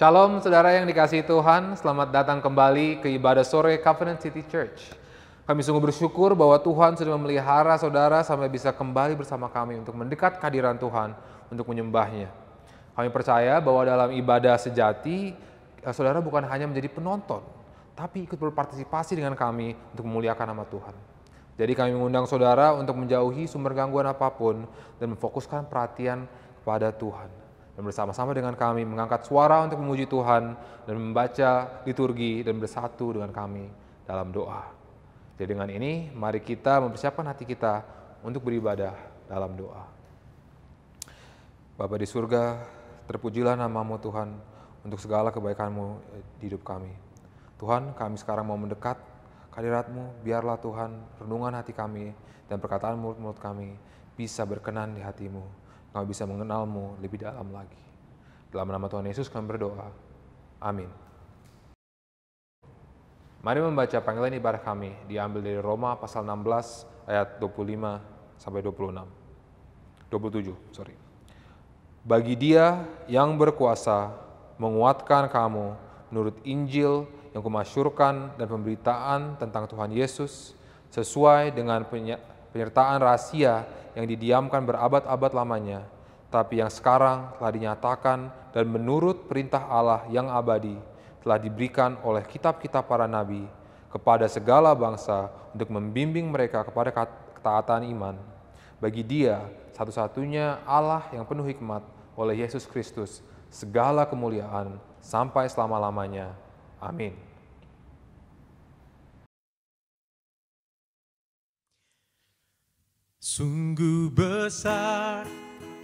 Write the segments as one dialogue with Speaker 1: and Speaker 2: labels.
Speaker 1: Shalom saudara yang dikasihi Tuhan, selamat datang kembali ke ibadah sore Covenant City Church. Kami sungguh bersyukur bahwa Tuhan sudah memelihara saudara sampai bisa kembali bersama kami untuk mendekat kehadiran Tuhan untuk menyembahnya. Kami percaya bahwa dalam ibadah sejati, eh, saudara bukan hanya menjadi penonton, tapi ikut berpartisipasi dengan kami untuk memuliakan nama Tuhan. Jadi kami mengundang saudara untuk menjauhi sumber gangguan apapun dan memfokuskan perhatian kepada Tuhan dan bersama-sama dengan kami mengangkat suara untuk memuji Tuhan dan membaca liturgi dan bersatu dengan kami dalam doa. Jadi dengan ini mari kita mempersiapkan hati kita untuk beribadah dalam doa. Bapa di surga, terpujilah namamu Tuhan untuk segala kebaikanmu eh, di hidup kami. Tuhan, kami sekarang mau mendekat kehadiratmu, biarlah Tuhan renungan hati kami dan perkataan mulut-mulut kami bisa berkenan di hatimu kami bisa mengenalmu lebih dalam lagi. Dalam nama Tuhan Yesus kami berdoa. Amin. Mari membaca panggilan ibadah kami diambil dari Roma pasal 16 ayat 25 sampai 26. 27, sorry. Bagi dia yang berkuasa menguatkan kamu menurut Injil yang kumasyurkan dan pemberitaan tentang Tuhan Yesus sesuai dengan penyertaan rahasia yang didiamkan berabad-abad lamanya, tapi yang sekarang telah dinyatakan dan menurut perintah Allah yang abadi telah diberikan oleh kitab-kitab para nabi kepada segala bangsa untuk membimbing mereka kepada ketaatan iman. Bagi dia, satu-satunya Allah yang penuh hikmat oleh Yesus Kristus, segala kemuliaan sampai selama-lamanya. Amin.
Speaker 2: Sungguh besar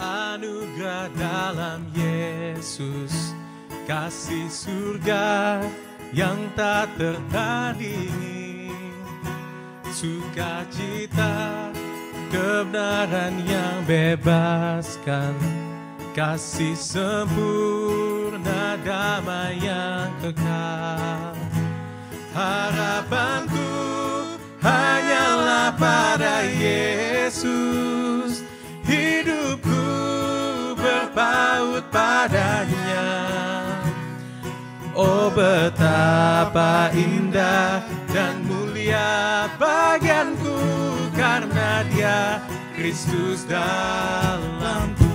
Speaker 2: anugerah dalam Yesus, kasih surga yang tak tertandingi, sukacita kebenaran yang bebaskan, kasih sempurna damai yang kekal, harapanku pada Yesus hidupku berpaut padanya Oh betapa indah dan mulia bagianku karena dia Kristus dalamku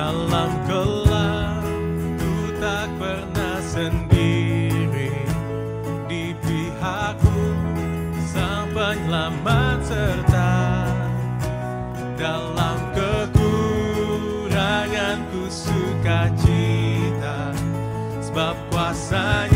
Speaker 2: dalam gelap ku tak pernah sendiri di pihakku sampai penyelamat serta dalam kekuranganku suka cita sebab kuasanya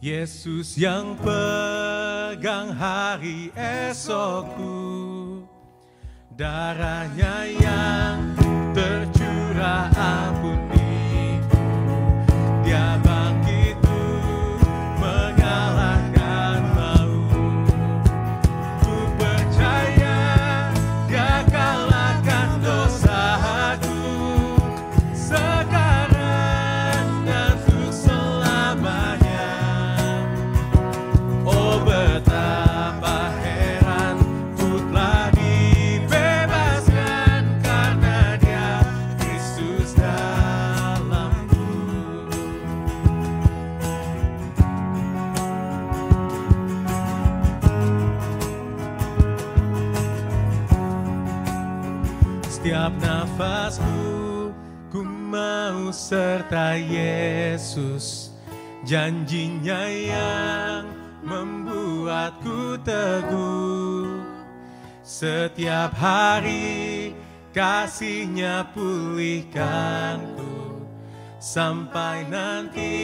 Speaker 2: Yesus yang pegang hari esokku, darahnya yang tercurah serta Yesus janjinya yang membuatku teguh setiap hari kasihnya pulihkanku sampai nanti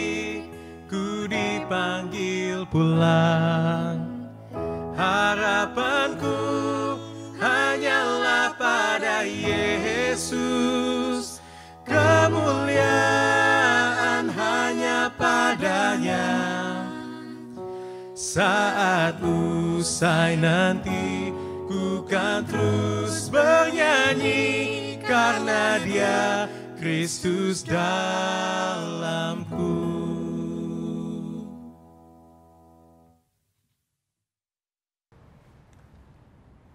Speaker 2: ku dipanggil pulang harapanku hanyalah pada Yesus kemuliaan hanya padanya saat usai nanti ku kan terus bernyanyi karena dia Kristus dalamku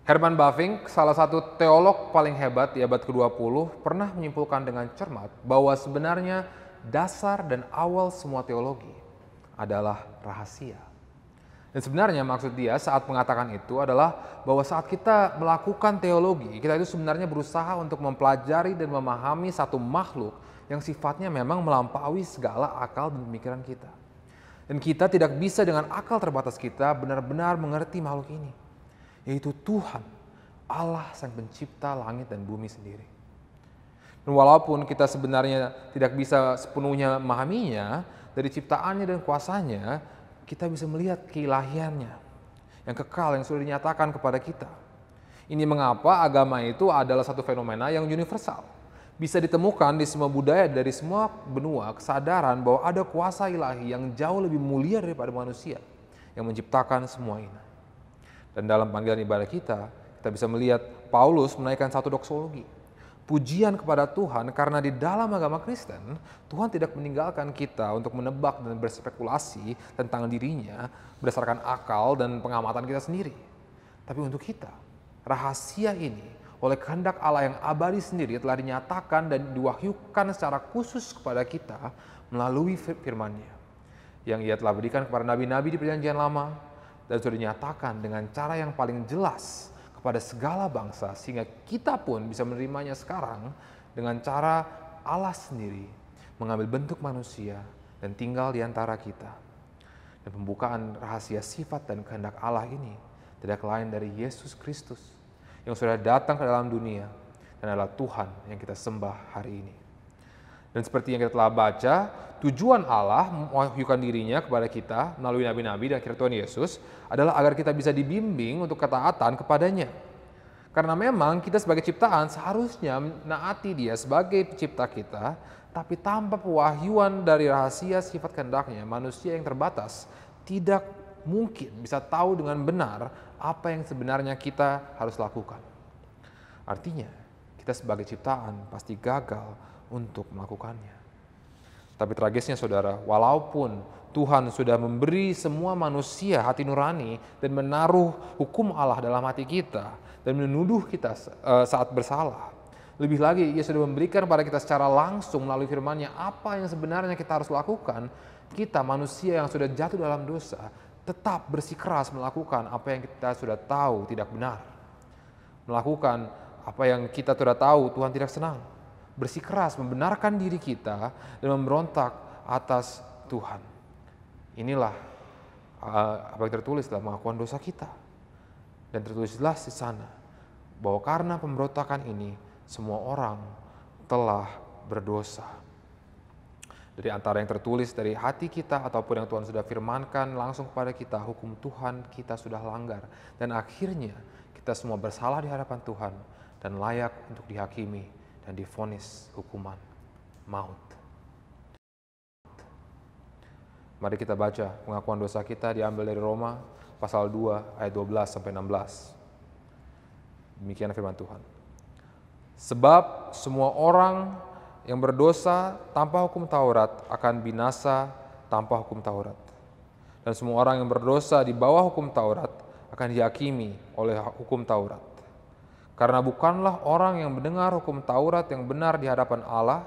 Speaker 1: Herman Bavinck, salah satu teolog paling hebat di abad ke-20, pernah menyimpulkan dengan cermat bahwa sebenarnya dasar dan awal semua teologi adalah rahasia. Dan sebenarnya maksud dia saat mengatakan itu adalah bahwa saat kita melakukan teologi, kita itu sebenarnya berusaha untuk mempelajari dan memahami satu makhluk yang sifatnya memang melampaui segala akal dan pemikiran kita. Dan kita tidak bisa dengan akal terbatas kita benar-benar mengerti makhluk ini yaitu Tuhan, Allah Sang Pencipta langit dan bumi sendiri. Dan walaupun kita sebenarnya tidak bisa sepenuhnya memahaminya, dari ciptaannya dan kuasanya, kita bisa melihat keilahiannya yang kekal, yang sudah dinyatakan kepada kita. Ini mengapa agama itu adalah satu fenomena yang universal. Bisa ditemukan di semua budaya dari semua benua kesadaran bahwa ada kuasa ilahi yang jauh lebih mulia daripada manusia yang menciptakan semua ini. Dan dalam panggilan ibadah kita, kita bisa melihat Paulus menaikkan satu doksologi. Pujian kepada Tuhan karena di dalam agama Kristen, Tuhan tidak meninggalkan kita untuk menebak dan berspekulasi tentang dirinya berdasarkan akal dan pengamatan kita sendiri. Tapi untuk kita, rahasia ini oleh kehendak Allah yang abadi sendiri telah dinyatakan dan diwahyukan secara khusus kepada kita melalui firman-Nya yang ia telah berikan kepada nabi-nabi di perjanjian lama dan sudah dinyatakan dengan cara yang paling jelas kepada segala bangsa sehingga kita pun bisa menerimanya sekarang dengan cara Allah sendiri mengambil bentuk manusia dan tinggal di antara kita. Dan pembukaan rahasia sifat dan kehendak Allah ini tidak lain dari Yesus Kristus yang sudah datang ke dalam dunia dan adalah Tuhan yang kita sembah hari ini. Dan seperti yang kita telah baca, tujuan Allah mewahyukan dirinya kepada kita melalui nabi-nabi dan akhirnya Tuhan Yesus adalah agar kita bisa dibimbing untuk ketaatan kepadanya. Karena memang kita sebagai ciptaan seharusnya menaati dia sebagai pencipta kita, tapi tanpa pewahyuan dari rahasia sifat kehendaknya, manusia yang terbatas tidak mungkin bisa tahu dengan benar apa yang sebenarnya kita harus lakukan. Artinya, kita sebagai ciptaan pasti gagal untuk melakukannya. Tapi tragisnya saudara, walaupun Tuhan sudah memberi semua manusia hati nurani dan menaruh hukum Allah dalam hati kita dan menuduh kita eh, saat bersalah. Lebih lagi, ia sudah memberikan kepada kita secara langsung melalui firman-Nya apa yang sebenarnya kita harus lakukan. Kita manusia yang sudah jatuh dalam dosa tetap bersikeras melakukan apa yang kita sudah tahu tidak benar. Melakukan apa yang kita sudah tahu Tuhan tidak senang bersikeras membenarkan diri kita dan memberontak atas Tuhan. Inilah uh, apa yang tertulis dalam pengakuan dosa kita. Dan tertulislah di sana bahwa karena pemberontakan ini semua orang telah berdosa. Dari antara yang tertulis dari hati kita ataupun yang Tuhan sudah firmankan langsung kepada kita, hukum Tuhan kita sudah langgar. Dan akhirnya kita semua bersalah di hadapan Tuhan dan layak untuk dihakimi dan difonis hukuman maut. Mari kita baca pengakuan dosa kita diambil dari Roma pasal 2 ayat 12 sampai 16. Demikian firman Tuhan. Sebab semua orang yang berdosa tanpa hukum Taurat akan binasa tanpa hukum Taurat. Dan semua orang yang berdosa di bawah hukum Taurat akan dihakimi oleh hukum Taurat. Karena bukanlah orang yang mendengar hukum Taurat yang benar di hadapan Allah,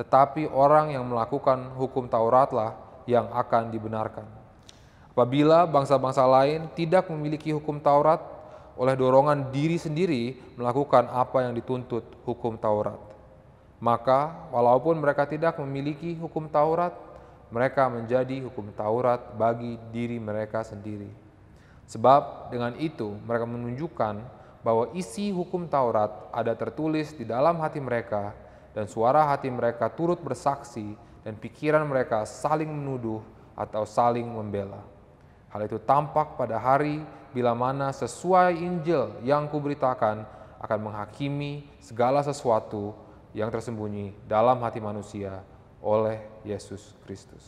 Speaker 1: tetapi orang yang melakukan hukum Tauratlah yang akan dibenarkan. Apabila bangsa-bangsa lain tidak memiliki hukum Taurat, oleh dorongan diri sendiri melakukan apa yang dituntut hukum Taurat. Maka, walaupun mereka tidak memiliki hukum Taurat, mereka menjadi hukum Taurat bagi diri mereka sendiri. Sebab dengan itu mereka menunjukkan bahwa isi hukum Taurat ada tertulis di dalam hati mereka, dan suara hati mereka turut bersaksi, dan pikiran mereka saling menuduh atau saling membela. Hal itu tampak pada hari bila mana sesuai Injil yang kuberitakan akan menghakimi segala sesuatu yang tersembunyi dalam hati manusia oleh Yesus Kristus.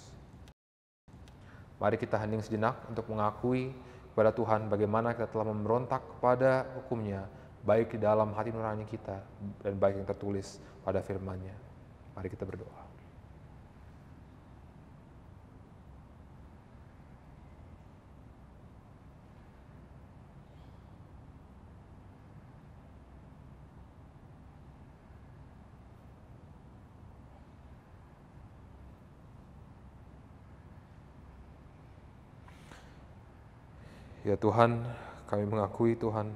Speaker 1: Mari kita hening sejenak untuk mengakui kepada Tuhan bagaimana kita telah memberontak kepada hukumnya baik di dalam hati nurani kita dan baik yang tertulis pada firman-Nya. Mari kita berdoa. Ya Tuhan, kami mengakui Tuhan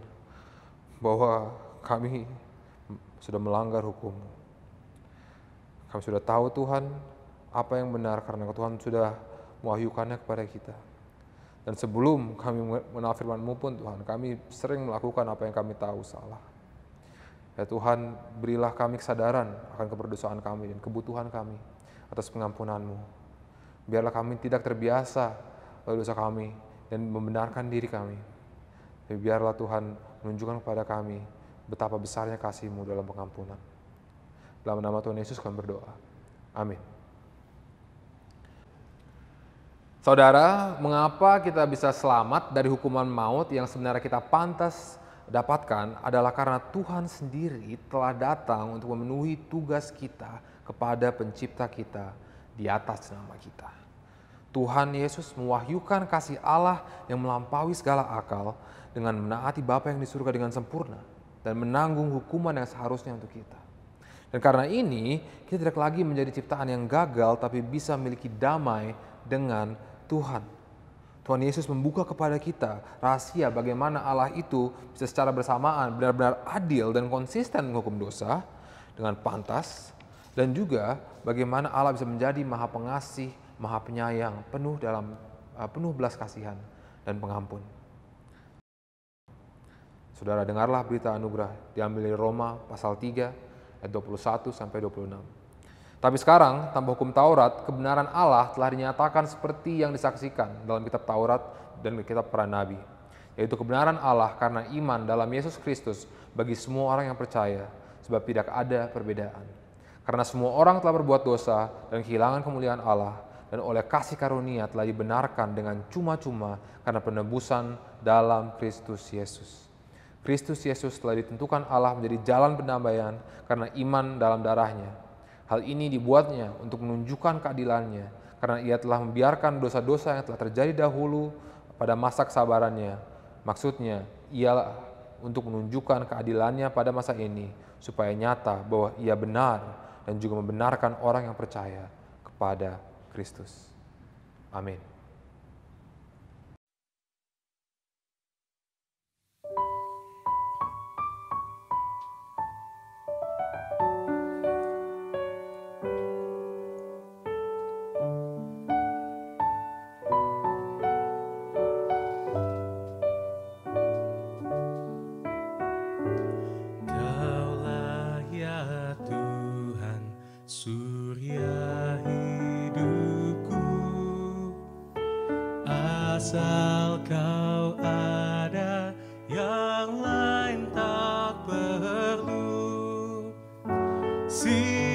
Speaker 1: bahwa kami sudah melanggar hukum Kami sudah tahu Tuhan apa yang benar karena Tuhan sudah mewahyukannya kepada kita. Dan sebelum kami menafirmanmu pun Tuhan, kami sering melakukan apa yang kami tahu salah. Ya Tuhan, berilah kami kesadaran akan keberdosaan kami dan kebutuhan kami atas pengampunanmu. Biarlah kami tidak terbiasa oleh dosa kami, dan membenarkan diri kami. Tapi biarlah Tuhan menunjukkan kepada kami betapa besarnya kasih-Mu dalam pengampunan. Dalam nama Tuhan Yesus kami berdoa. Amin. Saudara, mengapa kita bisa selamat dari hukuman maut yang sebenarnya kita pantas dapatkan adalah karena Tuhan sendiri telah datang untuk memenuhi tugas kita kepada pencipta kita di atas nama kita. Tuhan Yesus mewahyukan kasih Allah yang melampaui segala akal dengan menaati Bapa yang di surga dengan sempurna dan menanggung hukuman yang seharusnya untuk kita. Dan karena ini, kita tidak lagi menjadi ciptaan yang gagal tapi bisa memiliki damai dengan Tuhan. Tuhan Yesus membuka kepada kita rahasia bagaimana Allah itu bisa secara bersamaan benar-benar adil dan konsisten menghukum dosa dengan pantas dan juga bagaimana Allah bisa menjadi maha pengasih Maha Penyayang, penuh dalam eh, penuh belas kasihan dan pengampun. Saudara dengarlah berita anugerah diambil dari Roma pasal 3 ayat 21 sampai 26. Tapi sekarang tanpa hukum Taurat kebenaran Allah telah dinyatakan seperti yang disaksikan dalam kitab Taurat dan kitab para nabi yaitu kebenaran Allah karena iman dalam Yesus Kristus bagi semua orang yang percaya sebab tidak ada perbedaan. Karena semua orang telah berbuat dosa dan kehilangan kemuliaan Allah dan oleh kasih karunia telah dibenarkan dengan cuma-cuma karena penebusan dalam Kristus Yesus. Kristus Yesus telah ditentukan Allah menjadi jalan pendamaian karena iman dalam darahnya. Hal ini dibuatnya untuk menunjukkan keadilannya karena ia telah membiarkan dosa-dosa yang telah terjadi dahulu pada masa kesabarannya. Maksudnya, Ia untuk menunjukkan keadilannya pada masa ini supaya nyata bahwa ia benar dan juga membenarkan orang yang percaya kepada Kristus. Amin.
Speaker 2: see.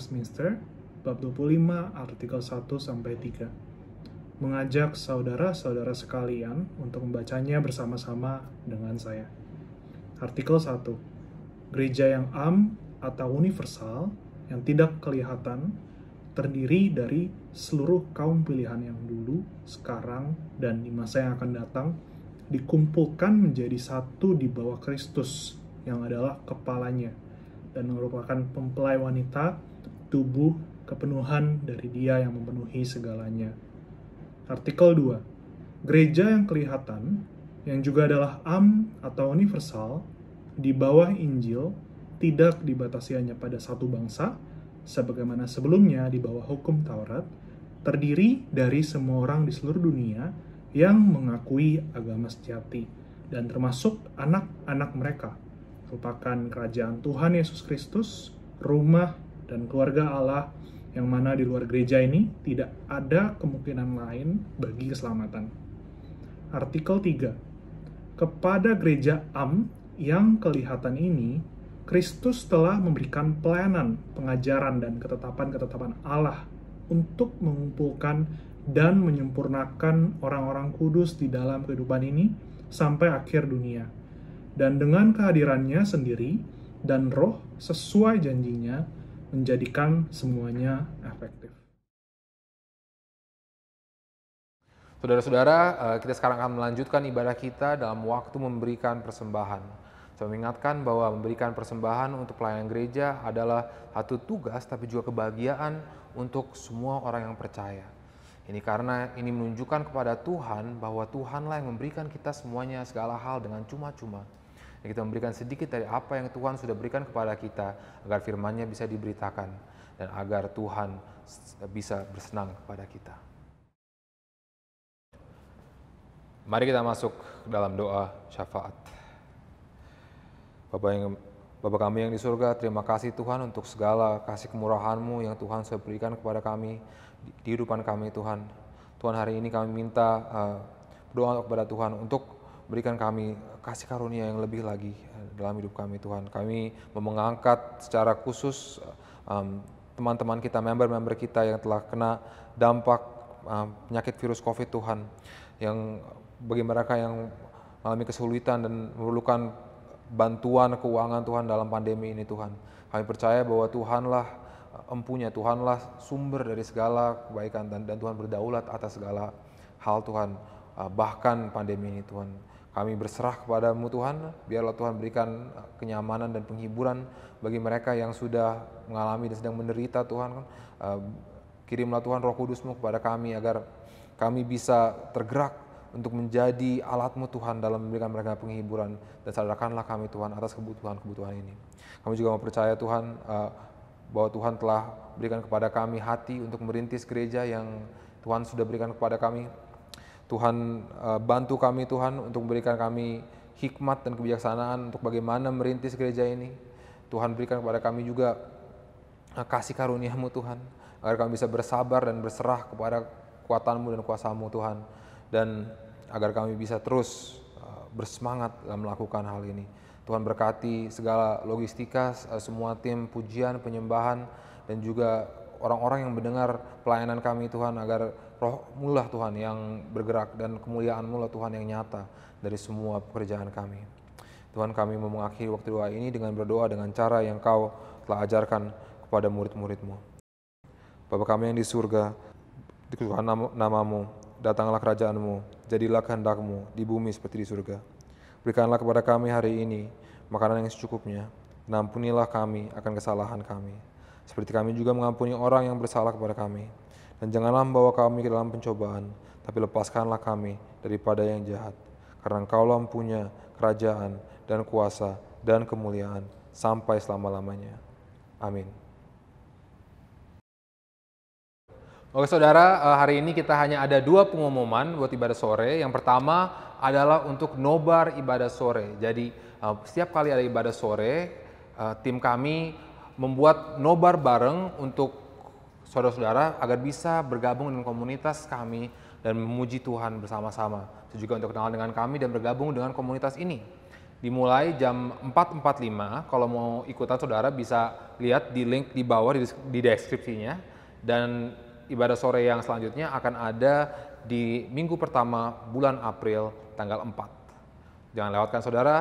Speaker 3: Westminster, bab 25, artikel 1 sampai 3. Mengajak saudara-saudara sekalian untuk membacanya bersama-sama dengan saya. Artikel 1. Gereja yang am atau universal yang tidak kelihatan terdiri dari seluruh kaum pilihan yang dulu, sekarang, dan di masa yang akan datang dikumpulkan menjadi satu di bawah Kristus yang adalah kepalanya dan merupakan mempelai wanita tubuh kepenuhan dari Dia yang memenuhi segalanya. Artikel 2. Gereja yang kelihatan, yang juga adalah am atau universal, di bawah Injil tidak dibatasi hanya pada satu bangsa, sebagaimana sebelumnya di bawah hukum Taurat, terdiri dari semua orang di seluruh dunia yang mengakui agama sejati dan termasuk anak-anak mereka, merupakan kerajaan Tuhan Yesus Kristus, rumah dan keluarga Allah yang mana di luar gereja ini tidak ada kemungkinan lain bagi keselamatan. Artikel 3. Kepada gereja Am yang kelihatan ini, Kristus telah memberikan pelayanan, pengajaran, dan ketetapan-ketetapan Allah untuk mengumpulkan dan menyempurnakan orang-orang kudus di dalam kehidupan ini sampai akhir dunia. Dan dengan kehadirannya sendiri dan roh sesuai janjinya, menjadikan semuanya
Speaker 1: efektif. Saudara-saudara, eh, kita sekarang akan melanjutkan ibadah kita dalam waktu memberikan persembahan. Saya mengingatkan bahwa memberikan persembahan untuk pelayanan gereja adalah satu tugas tapi juga kebahagiaan untuk semua orang yang percaya. Ini karena ini menunjukkan kepada Tuhan bahwa Tuhanlah yang memberikan kita semuanya segala hal dengan cuma-cuma. Dan kita memberikan sedikit dari apa yang Tuhan sudah berikan kepada kita agar firman-Nya bisa diberitakan dan agar Tuhan bisa bersenang kepada kita. Mari kita masuk dalam doa syafaat. Bapak yang Bapa kami yang di surga, terima kasih Tuhan untuk segala kasih kemurahan-Mu yang Tuhan sudah berikan kepada kami di kehidupan kami Tuhan. Tuhan hari ini kami minta uh, eh, doa kepada Tuhan untuk berikan kami kasih karunia yang lebih lagi eh, dalam hidup kami Tuhan. Kami mengangkat secara khusus teman eh, teman-teman kita, member-member kita yang telah kena dampak um, penyakit virus COVID Tuhan. Yang bagi mereka yang mengalami kesulitan dan memerlukan bantuan keuangan Tuhan dalam pandemi ini Tuhan. Kami percaya bahwa Tuhanlah empunya, Tuhanlah sumber dari segala kebaikan dan, dan Tuhan berdaulat atas segala hal Tuhan. Bahkan pandemi ini Tuhan. Kami berserah kepadamu Tuhan, biarlah Tuhan berikan kenyamanan dan penghiburan bagi mereka yang sudah mengalami dan sedang menderita Tuhan. Eh, kirimlah Tuhan roh kudusmu kepada kami agar kami bisa tergerak untuk menjadi alatmu Tuhan dalam memberikan mereka penghiburan dan sadarkanlah kami Tuhan atas kebutuhan-kebutuhan ini. Kami juga mau percaya Tuhan eh, bahwa Tuhan telah berikan kepada kami hati untuk merintis gereja yang Tuhan sudah berikan kepada kami Tuhan eh, bantu kami Tuhan untuk memberikan kami hikmat dan kebijaksanaan untuk bagaimana merintis gereja ini. Tuhan berikan kepada kami juga eh, kasih karuniamu Tuhan, agar kami bisa bersabar dan berserah kepada kekuatanmu dan kuasamu Tuhan. Dan agar kami bisa terus eh, bersemangat dalam melakukan hal ini. Tuhan berkati segala logistika, semua tim pujian, penyembahan, dan juga orang-orang yang mendengar pelayanan kami Tuhan agar Roh mulah Tuhan yang bergerak dan kemuliaan mulah Tuhan yang nyata dari semua pekerjaan kami. Tuhan kami mengakhiri waktu doa ini dengan berdoa dengan cara yang kau telah ajarkan kepada murid-muridmu. Bapa kami yang di surga, dikutukan nam namamu, datanglah kerajaanmu, jadilah kehendakmu di bumi seperti di surga. Berikanlah kepada kami hari ini makanan yang secukupnya, dan ampunilah kami akan kesalahan kami, seperti kami juga mengampuni orang yang bersalah kepada kami dan janganlah membawa kami ke dalam pencobaan, tapi lepaskanlah kami daripada yang jahat. Karena engkaulah mempunyai kerajaan dan kuasa dan kemuliaan sampai selama-lamanya. Amin. Oke saudara, eh, hari ini kita hanya ada dua pengumuman buat ibadah sore. Yang pertama adalah untuk nobar ibadah sore. Jadi eh, setiap kali ada ibadah sore, eh, tim kami membuat nobar bareng untuk saudara-saudara agar bisa bergabung dengan komunitas kami dan memuji Tuhan bersama-sama. Itu juga untuk kenalan dengan kami dan bergabung dengan komunitas ini. Dimulai jam 4.45, kalau mau ikutan saudara bisa lihat di link di bawah di deskripsinya. Dan ibadah sore yang selanjutnya akan ada di minggu pertama bulan April tanggal 4. Jangan lewatkan saudara,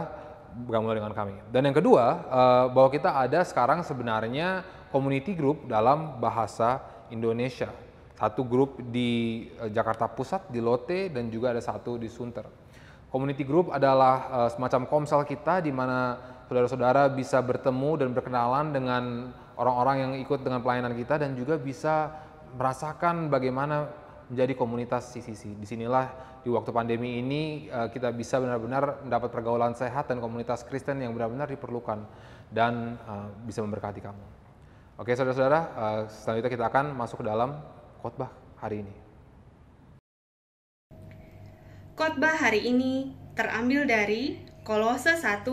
Speaker 1: bergabung dengan kami. Dan yang kedua, eh, bahwa kita ada sekarang sebenarnya community group dalam bahasa Indonesia. Satu grup di eh, Jakarta Pusat, di Lotte dan juga ada satu di Sunter. Community group adalah eh, semacam komsel kita di mana saudara-saudara bisa bertemu dan berkenalan dengan orang-orang yang ikut dengan pelayanan kita dan juga bisa merasakan bagaimana menjadi komunitas CCC. Disinilah di waktu pandemi ini eh, kita bisa benar-benar mendapat pergaulan sehat dan komunitas Kristen yang benar-benar diperlukan dan bisa memberkati kamu. Oke saudara-saudara, uh, selanjutnya kita akan masuk ke dalam khotbah hari ini.
Speaker 4: Khotbah hari ini terambil dari Kolose 1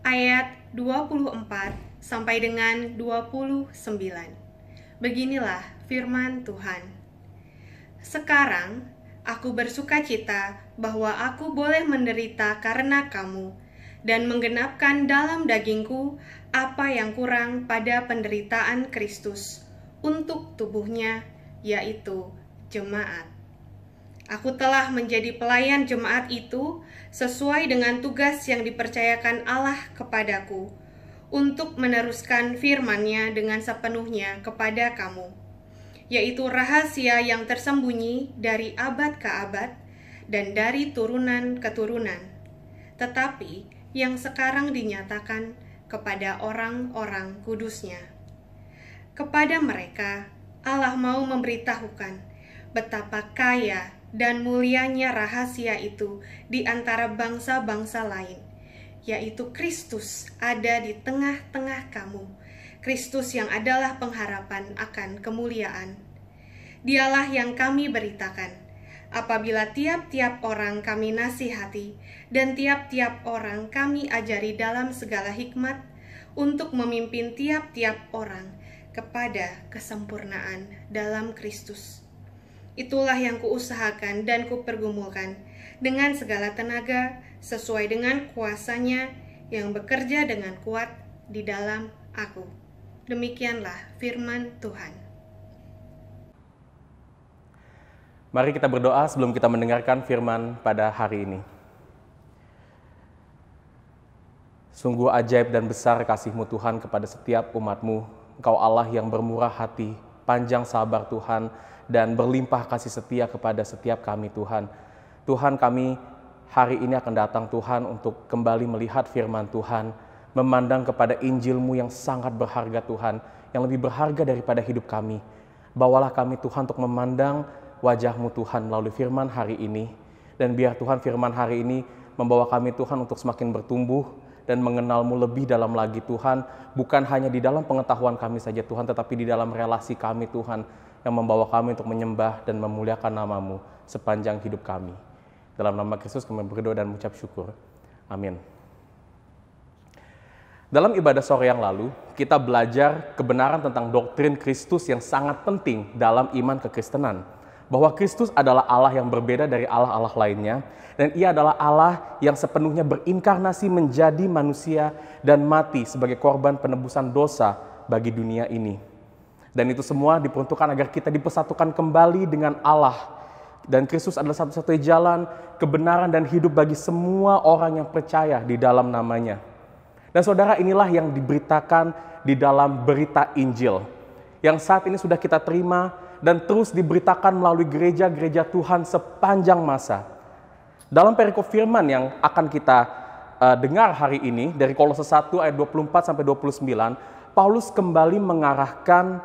Speaker 4: ayat 24 sampai dengan 29. Beginilah firman Tuhan. Sekarang aku bersuka cita bahwa aku boleh menderita karena kamu, dan menggenapkan dalam dagingku apa yang kurang pada penderitaan Kristus untuk tubuhnya, yaitu jemaat. Aku telah menjadi pelayan jemaat itu sesuai dengan tugas yang dipercayakan Allah kepadaku untuk meneruskan firman-Nya dengan sepenuhnya kepada kamu, yaitu rahasia yang tersembunyi dari abad ke abad dan dari turunan ke turunan. Tetapi yang sekarang dinyatakan kepada orang-orang kudusnya. Kepada mereka, Allah mau memberitahukan betapa kaya dan mulianya rahasia itu di antara bangsa-bangsa lain, yaitu Kristus ada di tengah-tengah kamu, Kristus yang adalah pengharapan akan kemuliaan. Dialah yang kami beritakan, apabila tiap-tiap orang kami nasihati dan tiap-tiap orang kami ajari dalam segala hikmat untuk memimpin tiap-tiap orang kepada kesempurnaan dalam Kristus. Itulah yang kuusahakan dan kupergumulkan dengan segala tenaga sesuai dengan kuasanya yang bekerja dengan kuat di dalam aku. Demikianlah firman Tuhan.
Speaker 5: Mari kita berdoa sebelum kita mendengarkan firman pada hari ini. Sungguh ajaib dan besar kasihmu Tuhan kepada setiap umatmu. Engkau Allah yang bermurah hati, panjang sabar Tuhan, dan berlimpah kasih setia kepada setiap kami Tuhan. Tuhan kami hari ini akan datang Tuhan untuk kembali melihat firman Tuhan, memandang kepada Injilmu yang sangat berharga Tuhan, yang lebih berharga daripada hidup kami. Bawalah kami Tuhan untuk memandang wajahmu Tuhan melalui firman hari ini. Dan biar Tuhan firman hari ini membawa kami Tuhan untuk semakin bertumbuh, dan mengenalmu lebih dalam lagi Tuhan, bukan hanya di dalam pengetahuan kami saja Tuhan, tetapi di dalam relasi kami Tuhan yang membawa kami untuk menyembah dan memuliakan namamu sepanjang hidup kami. Dalam nama Kristus kami berdoa dan mengucap syukur. Amin. Dalam ibadah sore yang lalu, kita belajar kebenaran tentang doktrin Kristus yang sangat penting dalam iman kekristenan bahwa Kristus adalah Allah yang berbeda dari Allah-Allah lainnya dan ia adalah Allah yang sepenuhnya berinkarnasi menjadi manusia dan mati sebagai korban penebusan dosa bagi dunia ini. Dan itu semua diperuntukkan agar kita dipersatukan kembali dengan Allah dan Kristus adalah satu-satunya jalan kebenaran dan hidup bagi semua orang yang percaya di dalam namanya. Dan saudara inilah yang diberitakan di dalam berita Injil yang saat ini sudah kita terima dan terus diberitakan melalui gereja-gereja Tuhan sepanjang masa. Dalam perikop firman yang akan kita uh, dengar hari ini dari Kolose 1 ayat 24 sampai 29, Paulus kembali mengarahkan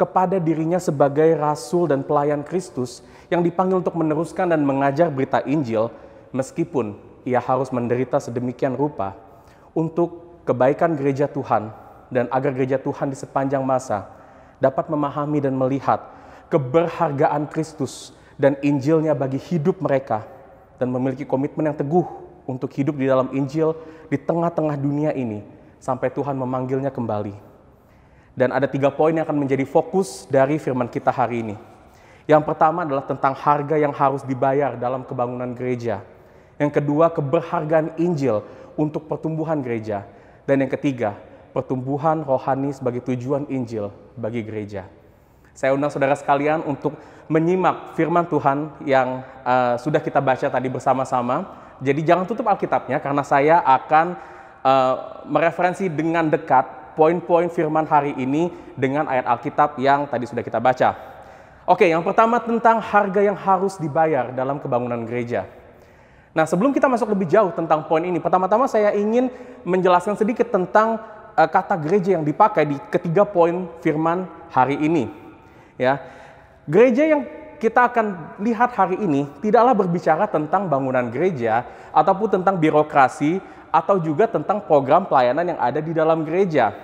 Speaker 5: kepada dirinya sebagai rasul dan pelayan Kristus yang dipanggil untuk meneruskan dan mengajar berita Injil meskipun ia harus menderita sedemikian rupa untuk kebaikan gereja Tuhan dan agar gereja Tuhan di sepanjang masa dapat memahami dan melihat keberhargaan Kristus dan Injilnya bagi hidup mereka dan memiliki komitmen yang teguh untuk hidup di dalam Injil di tengah-tengah dunia ini sampai Tuhan memanggilnya kembali. Dan ada tiga poin yang akan menjadi fokus dari firman kita hari ini. Yang pertama adalah tentang harga yang harus dibayar dalam kebangunan gereja. Yang kedua, keberhargaan Injil untuk pertumbuhan gereja. Dan yang ketiga, pertumbuhan rohani sebagai tujuan Injil bagi gereja. Saya undang saudara sekalian untuk menyimak firman Tuhan yang uh, sudah kita baca tadi bersama-sama. Jadi jangan tutup Alkitabnya karena saya akan uh, mereferensi dengan dekat poin-poin firman hari ini dengan ayat Alkitab yang tadi sudah kita baca. Oke, yang pertama tentang harga yang harus dibayar dalam kebangunan gereja. Nah, sebelum kita masuk lebih jauh tentang poin ini, pertama-tama saya ingin menjelaskan sedikit tentang uh, kata gereja yang dipakai di ketiga poin firman hari ini ya. Gereja yang kita akan lihat hari ini tidaklah berbicara tentang bangunan gereja ataupun tentang birokrasi atau juga tentang program pelayanan yang ada di dalam gereja.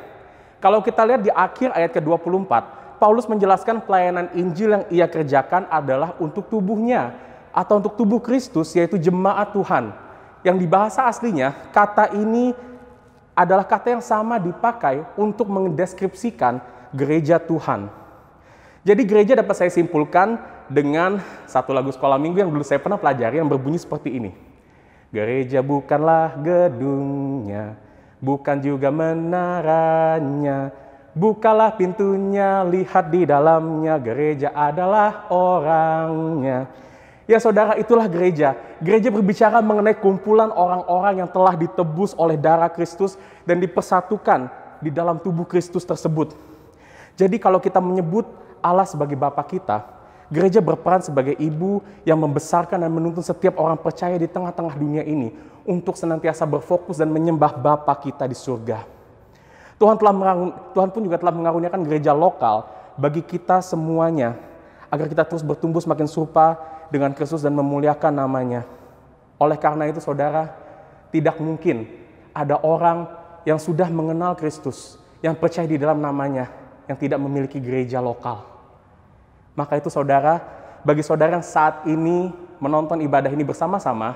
Speaker 5: Kalau kita lihat di akhir ayat ke-24, Paulus menjelaskan pelayanan Injil yang ia kerjakan adalah untuk tubuhnya atau untuk tubuh Kristus yaitu jemaat Tuhan. Yang di bahasa aslinya kata ini adalah kata yang sama dipakai untuk mendeskripsikan gereja Tuhan. Jadi gereja dapat saya simpulkan dengan satu lagu sekolah minggu yang dulu saya pernah pelajari yang berbunyi seperti ini. Gereja bukanlah gedungnya, bukan juga menaranya, bukalah pintunya, lihat di dalamnya, gereja adalah orangnya. Ya saudara, itulah gereja. Gereja berbicara mengenai kumpulan orang-orang yang telah ditebus oleh darah Kristus dan dipersatukan di dalam tubuh Kristus tersebut. Jadi kalau kita menyebut Allah sebagai Bapa kita, gereja berperan sebagai ibu yang membesarkan dan menuntun setiap orang percaya di tengah-tengah dunia ini untuk senantiasa berfokus dan menyembah Bapa kita di surga. Tuhan telah Tuhan pun juga telah mengaruniakan gereja lokal bagi kita semuanya agar kita terus bertumbuh semakin serupa dengan Kristus dan memuliakan namanya. Oleh karena itu saudara, tidak mungkin ada orang yang sudah mengenal Kristus, yang percaya di dalam namanya, yang tidak memiliki gereja lokal. Maka itu saudara, bagi saudara yang saat ini menonton ibadah ini bersama-sama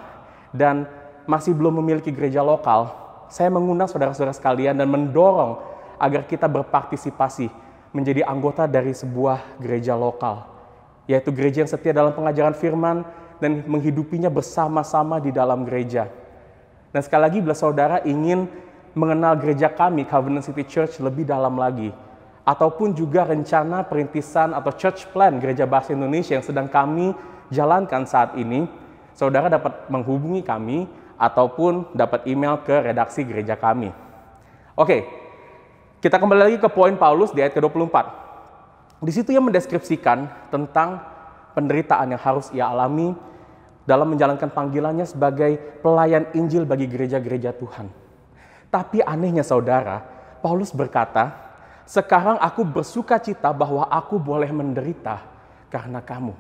Speaker 5: dan masih belum memiliki gereja lokal, saya mengundang saudara-saudara sekalian dan mendorong agar kita berpartisipasi menjadi anggota dari sebuah gereja lokal, yaitu gereja yang setia dalam pengajaran firman dan menghidupinya bersama-sama di dalam gereja. Dan sekali lagi, bila saudara ingin mengenal gereja kami, Covenant City Church, lebih dalam lagi, ataupun juga rencana perintisan atau church plan Gereja Bahasa Indonesia yang sedang kami jalankan saat ini, saudara dapat menghubungi kami ataupun dapat email ke redaksi gereja kami. Oke, kita kembali lagi ke poin Paulus di ayat ke-24. Di situ ia mendeskripsikan tentang penderitaan yang harus ia alami dalam menjalankan panggilannya sebagai pelayan Injil bagi gereja-gereja Tuhan. Tapi anehnya saudara, Paulus berkata, sekarang aku bersuka cita bahwa aku boleh menderita karena kamu.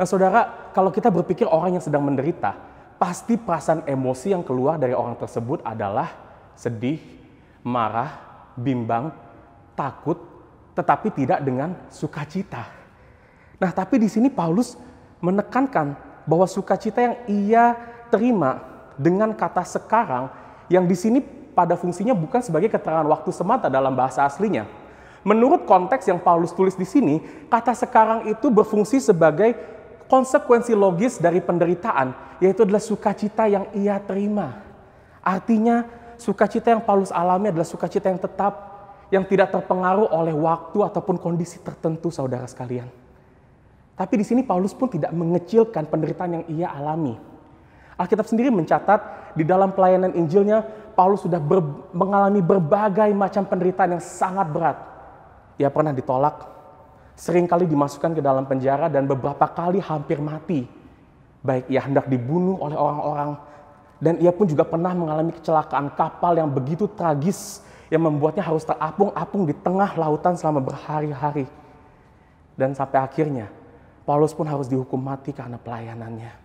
Speaker 5: Nah saudara, kalau kita berpikir orang yang sedang menderita, pasti perasaan emosi yang keluar dari orang tersebut adalah sedih, marah, bimbang, takut, tetapi tidak dengan sukacita. Nah, tapi di sini Paulus menekankan bahwa sukacita yang ia terima dengan kata sekarang yang di sini pada fungsinya bukan sebagai keterangan waktu semata dalam bahasa aslinya. Menurut konteks yang Paulus tulis di sini, kata sekarang itu berfungsi sebagai konsekuensi logis dari penderitaan, yaitu adalah sukacita yang ia terima. Artinya, sukacita yang Paulus alami adalah sukacita yang tetap, yang tidak terpengaruh oleh waktu ataupun kondisi tertentu saudara sekalian. Tapi di sini Paulus pun tidak mengecilkan penderitaan yang ia alami. Alkitab sendiri mencatat di dalam pelayanan Injilnya Paulus sudah ber, mengalami berbagai macam penderitaan yang sangat berat. Ia pernah ditolak, seringkali dimasukkan ke dalam penjara dan beberapa kali hampir mati. Baik ia hendak dibunuh oleh orang-orang dan ia pun juga pernah mengalami kecelakaan kapal yang begitu tragis yang membuatnya harus terapung-apung di tengah lautan selama berhari-hari. Dan sampai akhirnya Paulus pun harus dihukum mati karena pelayanannya.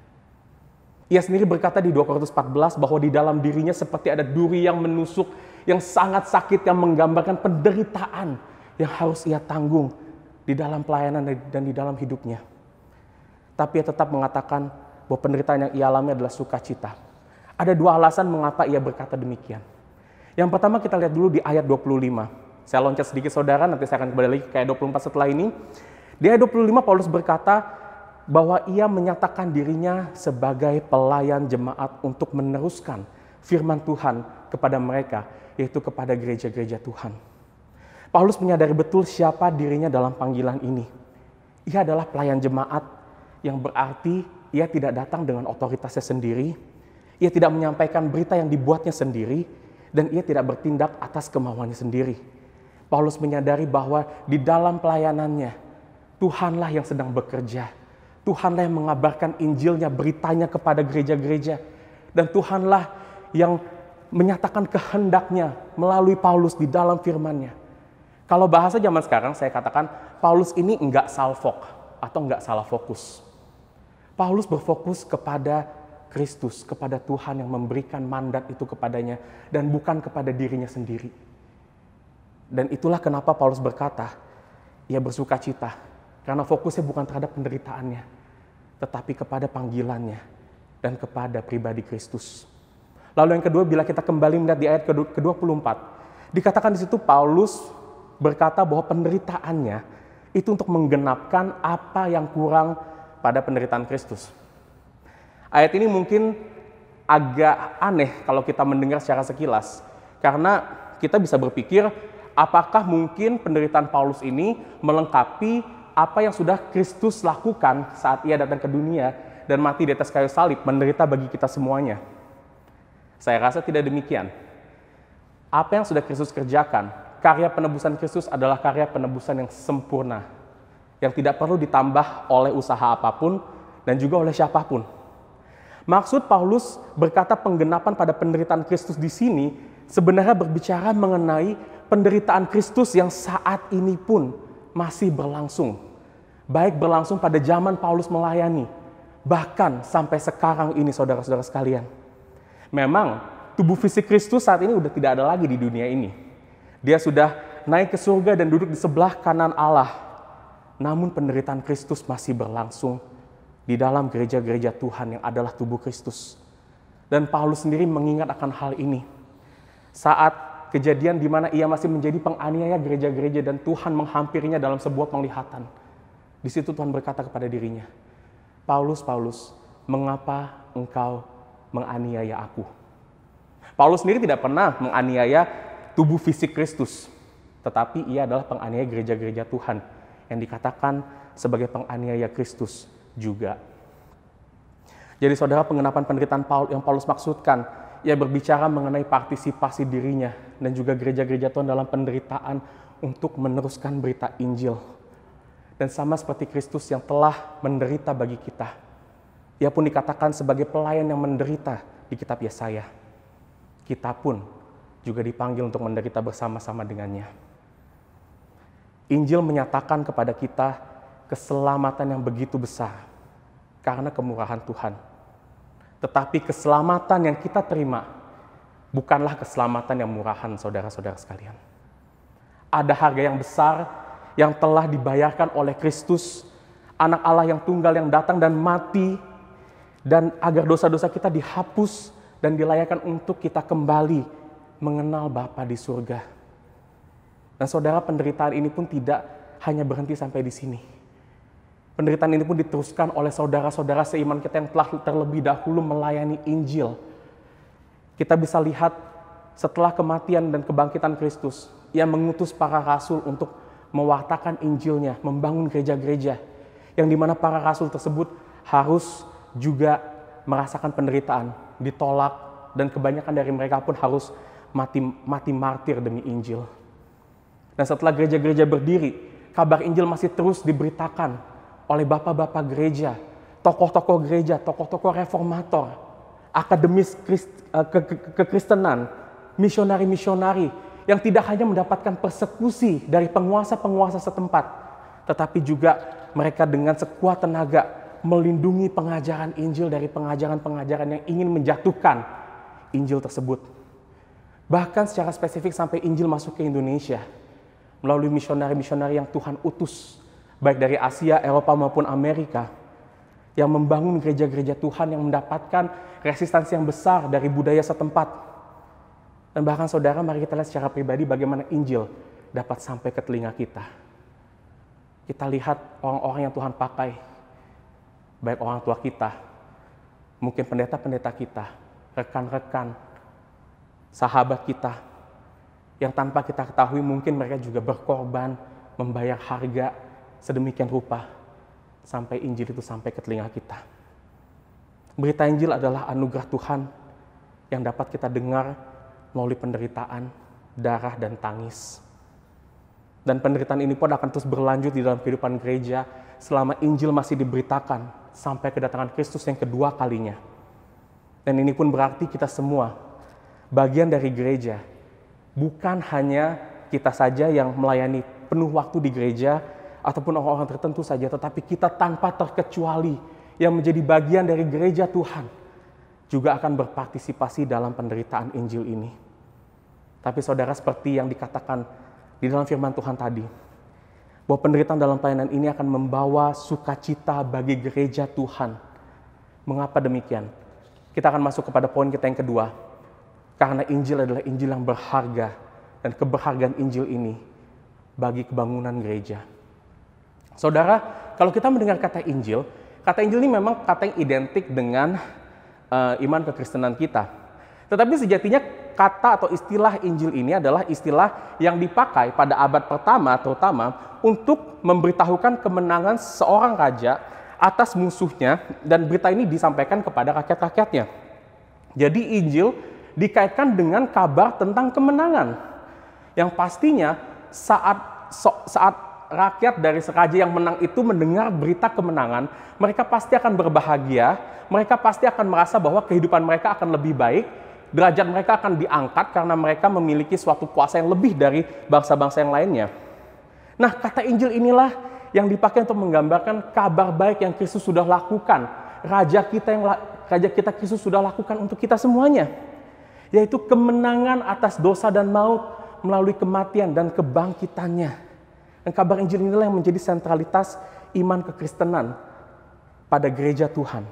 Speaker 5: Ia sendiri berkata di 2 Korintus 14 bahwa di dalam dirinya seperti ada duri yang menusuk, yang sangat sakit, yang menggambarkan penderitaan yang harus ia tanggung di dalam pelayanan dan di dalam hidupnya. Tapi ia tetap mengatakan bahwa penderitaan yang ia alami adalah sukacita. Ada dua alasan mengapa ia berkata demikian. Yang pertama kita lihat dulu di ayat 25. Saya loncat sedikit saudara, nanti saya akan kembali lagi ke ayat 24 setelah ini. Di ayat 25 Paulus berkata, bahwa ia menyatakan dirinya sebagai pelayan jemaat untuk meneruskan firman Tuhan kepada mereka, yaitu kepada gereja-gereja Tuhan. Paulus menyadari betul siapa dirinya dalam panggilan ini. Ia adalah pelayan jemaat yang berarti ia tidak datang dengan otoritasnya sendiri, ia tidak menyampaikan berita yang dibuatnya sendiri, dan ia tidak bertindak atas kemauannya sendiri. Paulus menyadari bahwa di dalam pelayanannya, Tuhanlah yang sedang bekerja Tuhanlah yang mengabarkan Injilnya, beritanya kepada gereja-gereja. Dan Tuhanlah yang menyatakan kehendaknya melalui Paulus di dalam firmannya. Kalau bahasa zaman sekarang saya katakan Paulus ini enggak salfok atau enggak salah fokus. Paulus berfokus kepada Kristus, kepada Tuhan yang memberikan mandat itu kepadanya dan bukan kepada dirinya sendiri. Dan itulah kenapa Paulus berkata, ia bersuka cita karena fokusnya bukan terhadap penderitaannya, tetapi kepada panggilannya dan kepada pribadi Kristus. Lalu yang kedua, bila kita kembali melihat di ayat ke-24, dikatakan di situ Paulus berkata bahwa penderitaannya itu untuk menggenapkan apa yang kurang pada penderitaan Kristus. Ayat ini mungkin agak aneh kalau kita mendengar secara sekilas, karena kita bisa berpikir apakah mungkin penderitaan Paulus ini melengkapi apa yang sudah Kristus lakukan saat ia datang ke dunia dan mati di atas kayu salib menderita bagi kita semuanya. Saya rasa tidak demikian. Apa yang sudah Kristus kerjakan, karya penebusan Kristus adalah karya penebusan yang sempurna, yang tidak perlu ditambah oleh usaha apapun dan juga oleh siapapun. Maksud Paulus berkata penggenapan pada penderitaan Kristus di sini sebenarnya berbicara mengenai penderitaan Kristus yang saat ini pun masih berlangsung baik berlangsung pada zaman Paulus melayani, bahkan sampai sekarang ini saudara-saudara sekalian. Memang tubuh fisik Kristus saat ini sudah tidak ada lagi di dunia ini. Dia sudah naik ke surga dan duduk di sebelah kanan Allah. Namun penderitaan Kristus masih berlangsung di dalam gereja-gereja Tuhan yang adalah tubuh Kristus. Dan Paulus sendiri mengingat akan hal ini. Saat kejadian di mana ia masih menjadi penganiaya gereja-gereja dan Tuhan menghampirinya dalam sebuah penglihatan di situ Tuhan berkata kepada dirinya, Paulus, Paulus, mengapa engkau menganiaya aku? Paulus sendiri tidak pernah menganiaya tubuh fisik Kristus, tetapi ia adalah penganiaya gereja-gereja Tuhan yang dikatakan sebagai penganiaya Kristus juga. Jadi saudara pengenapan penderitaan Paul yang Paulus maksudkan, ia berbicara mengenai partisipasi dirinya dan juga gereja-gereja Tuhan dalam penderitaan untuk meneruskan berita Injil dan sama seperti Kristus yang telah menderita bagi kita. Ia pun dikatakan sebagai pelayan yang menderita di kitab Yesaya. Kita pun juga dipanggil untuk menderita bersama-sama dengannya. Injil menyatakan kepada kita keselamatan yang begitu besar karena kemurahan Tuhan. Tetapi keselamatan yang kita terima bukanlah keselamatan yang murahan saudara-saudara sekalian. Ada harga yang besar yang telah dibayarkan oleh Kristus, anak Allah yang tunggal yang datang dan mati, dan agar dosa-dosa kita dihapus dan dilayakan untuk kita kembali mengenal Bapa di surga. Dan saudara, penderitaan ini pun tidak hanya berhenti sampai di sini. Penderitaan ini pun diteruskan oleh saudara-saudara seiman kita yang telah terlebih dahulu melayani Injil. Kita bisa lihat setelah kematian dan kebangkitan Kristus, ia mengutus para rasul untuk mewartakan Injilnya, membangun gereja-gereja yang dimana para rasul tersebut harus juga merasakan penderitaan, ditolak, dan kebanyakan dari mereka pun harus mati, mati martir demi Injil. Dan setelah gereja-gereja berdiri, kabar Injil masih terus diberitakan oleh bapak-bapak gereja, tokoh-tokoh gereja, tokoh-tokoh reformator, akademis kekristenan, eh, ke ke misionari-misionari yang tidak hanya mendapatkan persekusi dari penguasa-penguasa setempat, tetapi juga mereka dengan sekuat tenaga melindungi pengajaran Injil dari pengajaran-pengajaran yang ingin menjatuhkan Injil tersebut. Bahkan secara spesifik sampai Injil masuk ke Indonesia melalui misionari-misionari yang Tuhan utus, baik dari Asia, Eropa maupun Amerika, yang membangun gereja-gereja Tuhan yang mendapatkan resistansi yang besar dari budaya setempat dan bahkan saudara, mari kita lihat secara pribadi bagaimana Injil dapat sampai ke telinga kita. Kita lihat orang-orang yang Tuhan pakai, baik orang tua kita, mungkin pendeta-pendeta kita, rekan-rekan, sahabat kita, yang tanpa kita ketahui mungkin mereka juga berkorban, membayar harga sedemikian rupa, sampai Injil itu sampai ke telinga kita. Berita Injil adalah anugerah Tuhan yang dapat kita dengar melalui penderitaan, darah, dan tangis. Dan penderitaan ini pun akan terus berlanjut di dalam kehidupan gereja selama Injil masih diberitakan sampai kedatangan Kristus yang kedua kalinya. Dan ini pun berarti kita semua, bagian dari gereja, bukan hanya kita saja yang melayani penuh waktu di gereja, ataupun orang-orang tertentu saja, tetapi kita tanpa terkecuali yang menjadi bagian dari gereja Tuhan juga akan berpartisipasi dalam penderitaan Injil ini. Tapi saudara seperti yang dikatakan di dalam firman Tuhan tadi, bahwa penderitaan dalam pelayanan ini akan membawa sukacita bagi gereja Tuhan. Mengapa demikian? Kita akan masuk kepada poin kita yang kedua. Karena Injil adalah Injil yang berharga dan keberhargaan Injil ini bagi kebangunan gereja. Saudara, kalau kita mendengar kata Injil, kata Injil ini memang kata yang identik dengan uh, iman kekristenan kita. Tetapi sejatinya kata atau istilah Injil ini adalah istilah yang dipakai pada abad pertama terutama untuk memberitahukan kemenangan seorang raja atas musuhnya dan berita ini disampaikan kepada rakyat-rakyatnya. Jadi Injil dikaitkan dengan kabar tentang kemenangan yang pastinya saat saat rakyat dari sekaji yang menang itu mendengar berita kemenangan, mereka pasti akan berbahagia, mereka pasti akan merasa bahwa kehidupan mereka akan lebih baik, derajat mereka akan diangkat karena mereka memiliki suatu kuasa yang lebih dari bangsa-bangsa yang lainnya. Nah, kata Injil inilah yang dipakai untuk menggambarkan kabar baik yang Kristus sudah lakukan. Raja kita yang raja kita Kristus sudah lakukan untuk kita semuanya, yaitu kemenangan atas dosa dan maut melalui kematian dan kebangkitannya. Dan kabar Injil inilah yang menjadi sentralitas iman kekristenan pada gereja Tuhan.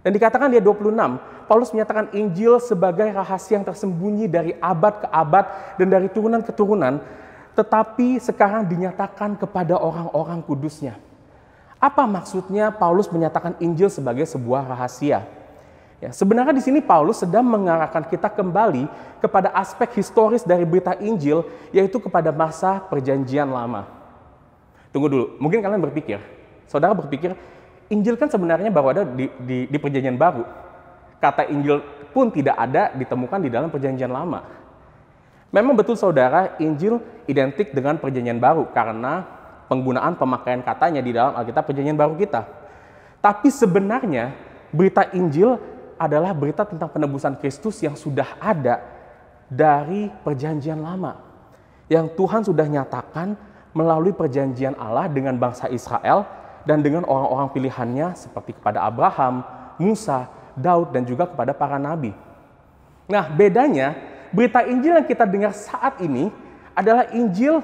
Speaker 5: Dan dikatakan di 26, Paulus menyatakan Injil sebagai rahasia yang tersembunyi dari abad ke abad dan dari turunan ke turunan, tetapi sekarang dinyatakan kepada orang-orang kudusnya. Apa maksudnya Paulus menyatakan Injil sebagai sebuah rahasia? Ya, sebenarnya di sini Paulus sedang mengarahkan kita kembali kepada aspek historis dari berita Injil, yaitu kepada masa perjanjian lama. Tunggu dulu, mungkin kalian berpikir, saudara berpikir, Injil kan sebenarnya baru ada di, di, di perjanjian baru. Kata Injil pun tidak ada ditemukan di dalam perjanjian lama. Memang betul saudara, Injil identik dengan perjanjian baru karena penggunaan pemakaian katanya di dalam Alkitab perjanjian baru kita. Tapi sebenarnya berita Injil adalah berita tentang penebusan Kristus yang sudah ada dari perjanjian lama. Yang Tuhan sudah nyatakan melalui perjanjian Allah dengan bangsa Israel dan dengan orang-orang pilihannya seperti kepada Abraham, Musa, Daud, dan juga kepada para nabi. Nah bedanya berita Injil yang kita dengar saat ini adalah Injil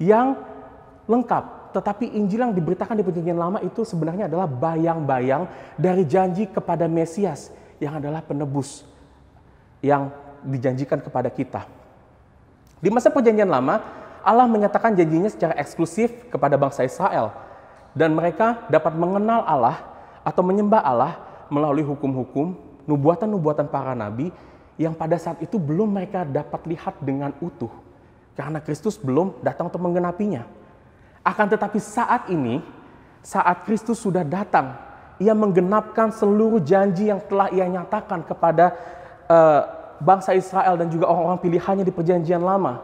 Speaker 5: yang lengkap, tetapi Injil yang diberitakan di Perjanjian Lama itu sebenarnya adalah bayang-bayang dari janji kepada Mesias yang adalah penebus yang dijanjikan kepada kita. Di masa perjanjian lama, Allah menyatakan janjinya secara eksklusif kepada bangsa Israel dan mereka dapat mengenal Allah atau menyembah Allah melalui hukum-hukum, nubuatan-nubuatan para nabi yang pada saat itu belum mereka dapat lihat dengan utuh karena Kristus belum datang untuk menggenapinya. Akan tetapi saat ini, saat Kristus sudah datang ia menggenapkan seluruh janji yang telah ia nyatakan kepada uh, bangsa Israel dan juga orang-orang pilihannya di perjanjian lama.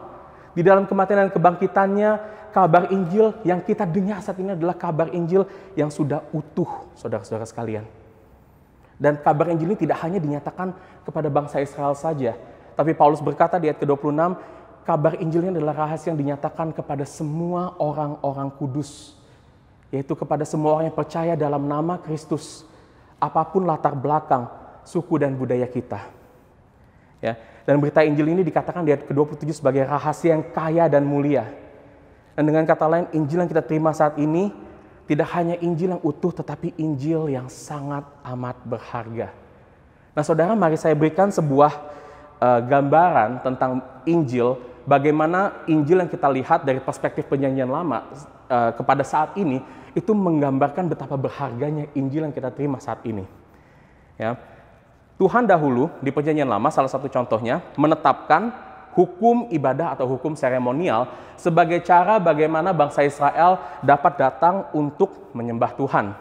Speaker 5: Di dalam kematian dan kebangkitannya, kabar Injil yang kita dengar saat ini adalah kabar Injil yang sudah utuh, saudara-saudara sekalian. Dan kabar Injil ini tidak hanya dinyatakan kepada bangsa Israel saja, tapi Paulus berkata di ayat ke-26, kabar Injilnya adalah rahasia yang dinyatakan kepada semua orang-orang kudus yaitu kepada semua orang yang percaya dalam nama Kristus, apapun latar belakang, suku dan budaya kita. Ya, dan berita Injil ini dikatakan di ayat ke-27 sebagai rahasia yang kaya dan mulia. Dan dengan kata lain, Injil yang kita terima saat ini tidak hanya Injil yang utuh, tetapi Injil yang sangat amat berharga. Nah, saudara, mari saya berikan sebuah uh, gambaran tentang Injil bagaimana Injil yang kita lihat dari perspektif penyanyian lama uh, kepada saat ini itu menggambarkan betapa berharganya Injil yang kita terima saat ini. Ya. Tuhan dahulu di penyanyian lama salah satu contohnya menetapkan hukum ibadah atau hukum seremonial sebagai cara bagaimana bangsa Israel dapat datang untuk menyembah Tuhan.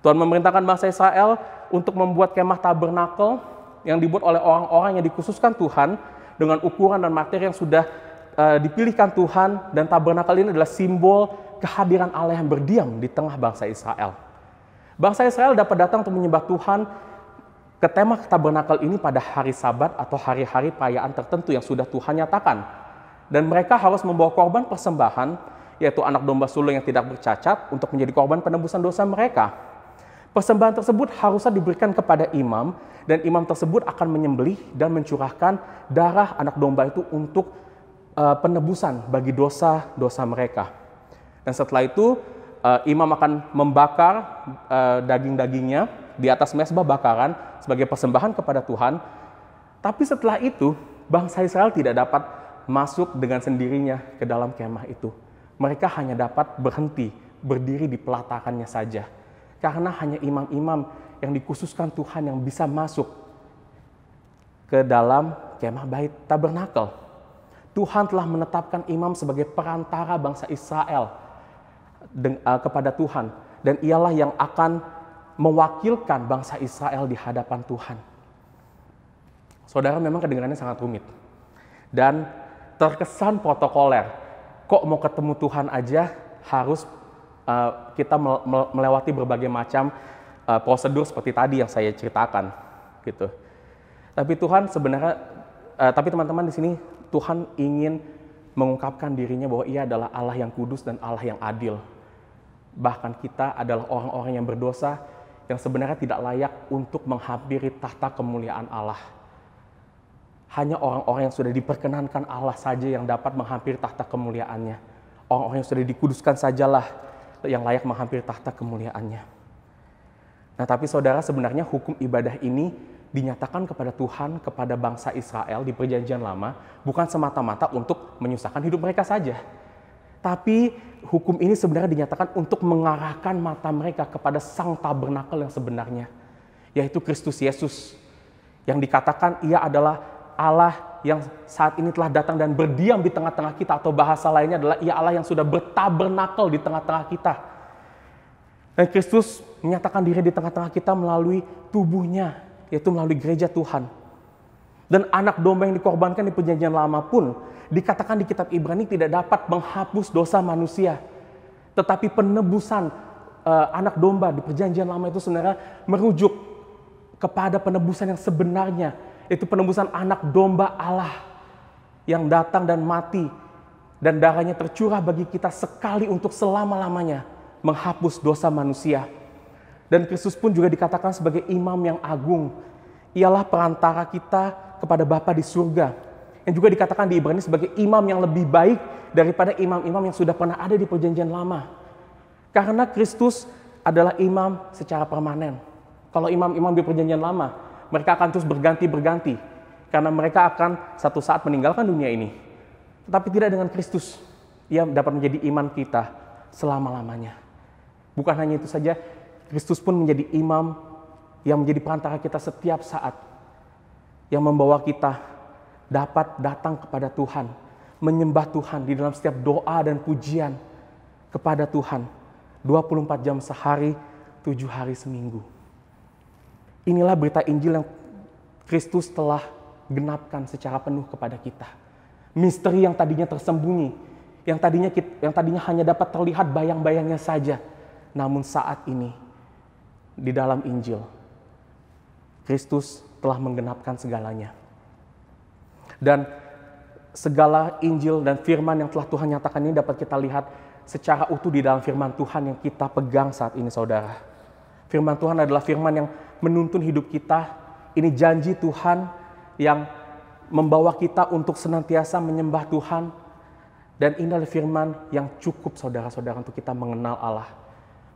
Speaker 5: Tuhan memerintahkan bangsa Israel untuk membuat kemah tabernakel yang dibuat oleh orang-orang yang dikhususkan Tuhan dengan ukuran dan materi yang sudah uh, dipilihkan Tuhan dan tabernakel ini adalah simbol kehadiran Allah yang berdiam di tengah bangsa Israel. Bangsa Israel dapat datang untuk menyembah Tuhan ke tema tabernakel ini pada hari sabat atau hari-hari perayaan tertentu yang sudah Tuhan nyatakan. Dan mereka harus membawa korban persembahan, yaitu anak domba sulung yang tidak bercacat, untuk menjadi korban penebusan dosa mereka. Persembahan tersebut harusnya diberikan kepada imam dan imam tersebut akan menyembelih dan mencurahkan darah anak domba itu untuk uh, penebusan bagi dosa-dosa mereka. Dan setelah itu uh, imam akan membakar uh, daging-dagingnya di atas mesbah bakaran sebagai persembahan kepada Tuhan. Tapi setelah itu bangsa Israel tidak dapat masuk dengan sendirinya ke dalam kemah itu. Mereka hanya dapat berhenti berdiri di pelatakannya saja. Karena hanya imam-imam yang dikhususkan Tuhan yang bisa masuk ke dalam kemah bait tabernakel. Tuhan telah menetapkan imam sebagai perantara bangsa Israel eh, kepada Tuhan. Dan ialah yang akan mewakilkan bangsa Israel di hadapan Tuhan. Saudara memang kedengarannya sangat rumit. Dan terkesan protokoler. Kok mau ketemu Tuhan aja harus uh, kita melewati berbagai macam uh, prosedur seperti tadi yang saya ceritakan gitu. Tapi Tuhan sebenarnya uh, tapi teman-teman di sini Tuhan ingin mengungkapkan dirinya bahwa ia adalah Allah yang kudus dan Allah yang adil. Bahkan kita adalah orang-orang yang berdosa yang sebenarnya tidak layak untuk menghampiri tahta kemuliaan Allah. Hanya orang-orang yang sudah diperkenankan Allah saja yang dapat menghampiri tahta kemuliaannya. Orang-orang yang sudah dikuduskan sajalah yang layak menghampiri tahta kemuliaannya. Nah, tapi saudara sebenarnya hukum ibadah ini dinyatakan kepada Tuhan kepada bangsa Israel di perjanjian lama bukan semata-mata untuk menyusahkan hidup mereka saja. Tapi hukum ini sebenarnya dinyatakan untuk mengarahkan mata mereka kepada sang tabernakel yang sebenarnya, yaitu Kristus Yesus yang dikatakan ia adalah Allah yang saat ini telah datang dan berdiam di tengah-tengah kita atau bahasa lainnya adalah ia Allah yang sudah bertabernakel di tengah-tengah kita. Dan Kristus menyatakan diri di tengah-tengah kita melalui tubuhnya, yaitu melalui gereja Tuhan. Dan anak domba yang dikorbankan di perjanjian lama pun dikatakan di kitab Ibrani tidak dapat menghapus dosa manusia. Tetapi penebusan uh, anak domba di perjanjian lama itu sebenarnya merujuk kepada penebusan yang sebenarnya itu penembusan anak domba Allah yang datang dan mati dan darahnya tercurah bagi kita sekali untuk selama-lamanya menghapus dosa manusia. Dan Kristus pun juga dikatakan sebagai imam yang agung. Ialah perantara kita kepada Bapa di surga. Yang juga dikatakan di Ibrani sebagai imam yang lebih baik daripada imam-imam yang sudah pernah ada di perjanjian lama. Karena Kristus adalah imam secara permanen. Kalau imam-imam di perjanjian lama, mereka akan terus berganti-berganti karena mereka akan satu saat meninggalkan dunia ini. Tetapi tidak dengan Kristus. Ia dapat menjadi iman kita selama-lamanya. Bukan hanya itu saja, Kristus pun menjadi imam yang menjadi perantara kita setiap saat. Yang membawa kita dapat datang kepada Tuhan. Menyembah Tuhan di dalam setiap doa dan pujian kepada Tuhan. 24 jam sehari, 7 hari seminggu. Inilah berita Injil yang Kristus telah genapkan secara penuh kepada kita. Misteri yang tadinya tersembunyi, yang tadinya yang tadinya hanya dapat terlihat bayang-bayangnya saja. Namun saat ini di dalam Injil Kristus telah menggenapkan segalanya. Dan segala Injil dan firman yang telah Tuhan nyatakan ini dapat kita lihat secara utuh di dalam firman Tuhan yang kita pegang saat ini saudara. Firman Tuhan adalah firman yang menuntun hidup kita. Ini janji Tuhan yang membawa kita untuk senantiasa menyembah Tuhan. Dan inilah firman yang cukup saudara-saudara untuk kita mengenal Allah.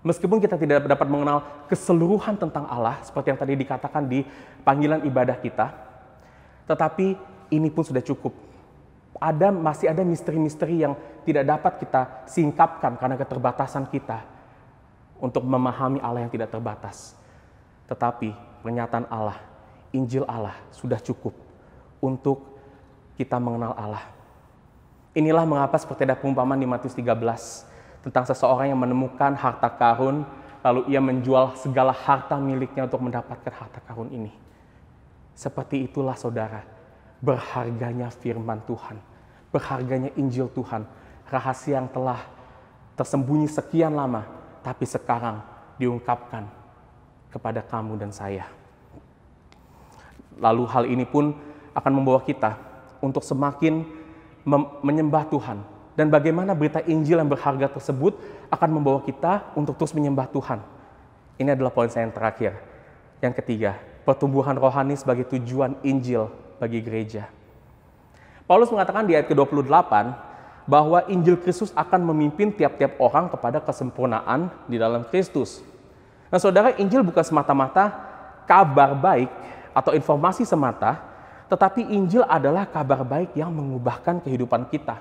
Speaker 5: Meskipun kita tidak dapat mengenal keseluruhan tentang Allah, seperti yang tadi dikatakan di panggilan ibadah kita, tetapi ini pun sudah cukup. Ada masih ada misteri-misteri yang tidak dapat kita singkapkan karena keterbatasan kita untuk memahami Allah yang tidak terbatas. Tetapi pernyataan Allah, Injil Allah sudah cukup untuk kita mengenal Allah. Inilah mengapa seperti ada pengumpaman di Matius 13 tentang seseorang yang menemukan harta karun lalu ia menjual segala harta miliknya untuk mendapatkan harta karun ini. Seperti itulah saudara, berharganya firman Tuhan, berharganya Injil Tuhan, rahasia yang telah tersembunyi sekian lama, tapi sekarang diungkapkan kepada kamu dan saya. Lalu hal ini pun akan membawa kita untuk semakin menyembah Tuhan. Dan bagaimana berita Injil yang berharga tersebut akan membawa kita untuk terus menyembah Tuhan. Ini adalah poin saya yang terakhir. Yang ketiga, pertumbuhan rohani sebagai tujuan Injil bagi gereja. Paulus mengatakan di ayat ke-28 bahwa Injil Kristus akan memimpin tiap-tiap orang kepada kesempurnaan di dalam Kristus. Nah saudara, Injil bukan semata-mata kabar baik atau informasi semata, tetapi Injil adalah kabar baik yang mengubahkan kehidupan kita.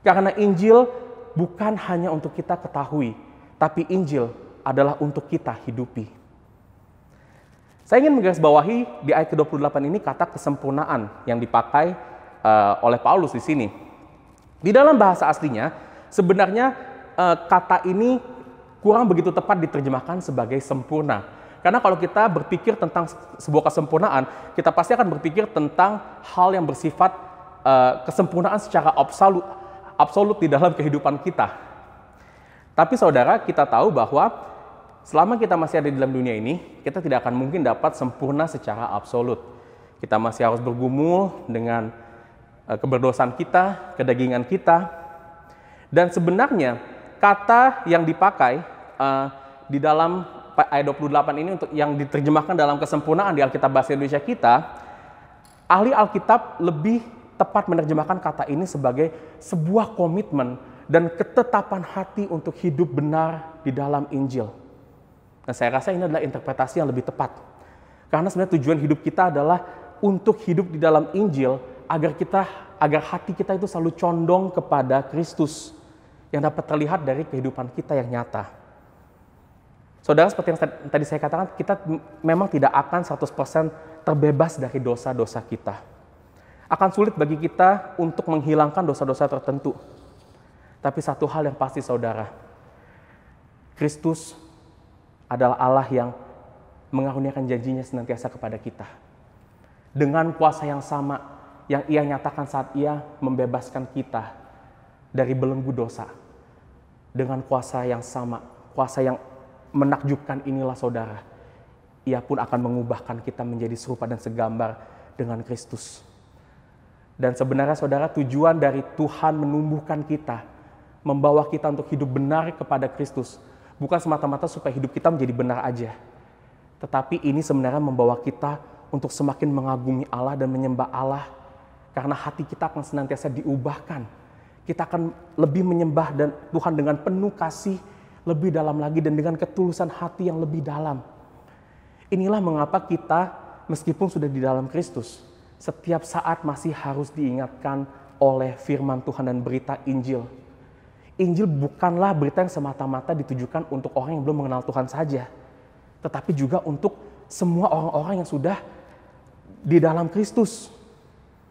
Speaker 5: Karena Injil bukan hanya untuk kita ketahui, tapi Injil adalah untuk kita hidupi. Saya ingin menggarisbawahi di ayat ke-28 ini kata kesempurnaan yang dipakai eh, oleh Paulus di sini. Di dalam bahasa aslinya, sebenarnya eh, kata ini kurang begitu tepat diterjemahkan sebagai sempurna. Karena kalau kita berpikir tentang sebuah kesempurnaan, kita pasti akan berpikir tentang hal yang bersifat uh, kesempurnaan secara absolut, absolut di dalam kehidupan kita. Tapi saudara, kita tahu bahwa selama kita masih ada di dalam dunia ini, kita tidak akan mungkin dapat sempurna secara absolut. Kita masih harus bergumul dengan eh, keberdosaan kita, kedagingan kita. Dan sebenarnya kata yang dipakai uh, di dalam ayat 28 ini untuk yang diterjemahkan dalam kesempurnaan di Alkitab bahasa Indonesia kita, ahli Alkitab lebih tepat menerjemahkan kata ini sebagai sebuah komitmen dan ketetapan hati untuk hidup benar di dalam Injil. Dan saya rasa ini adalah interpretasi yang lebih tepat. Karena sebenarnya tujuan hidup kita adalah untuk hidup di dalam Injil agar kita agar hati kita itu selalu condong kepada Kristus yang dapat terlihat dari kehidupan kita yang nyata. Saudara, seperti yang tadi saya katakan, kita memang tidak akan 100% terbebas dari dosa-dosa kita. Akan sulit bagi kita untuk menghilangkan dosa-dosa tertentu. Tapi satu hal yang pasti saudara, Kristus adalah Allah yang mengaruniakan janjinya senantiasa kepada kita. Dengan kuasa yang sama yang ia nyatakan saat ia membebaskan kita dari belenggu dosa. Dengan kuasa yang sama, kuasa yang menakjubkan inilah saudara. Ia pun akan mengubahkan kita menjadi serupa dan segambar dengan Kristus. Dan sebenarnya saudara tujuan dari Tuhan menumbuhkan kita, membawa kita untuk hidup benar kepada Kristus, bukan semata-mata supaya hidup kita menjadi benar aja. Tetapi ini sebenarnya membawa kita untuk semakin mengagumi Allah dan menyembah Allah karena hati kita akan senantiasa diubahkan kita akan lebih menyembah dan Tuhan dengan penuh kasih lebih dalam lagi dan dengan ketulusan hati yang lebih dalam. Inilah mengapa kita meskipun sudah di dalam Kristus, setiap saat masih harus diingatkan oleh firman Tuhan dan berita Injil. Injil bukanlah berita yang semata-mata ditujukan untuk orang yang belum mengenal Tuhan saja, tetapi juga untuk semua orang-orang yang sudah di dalam Kristus.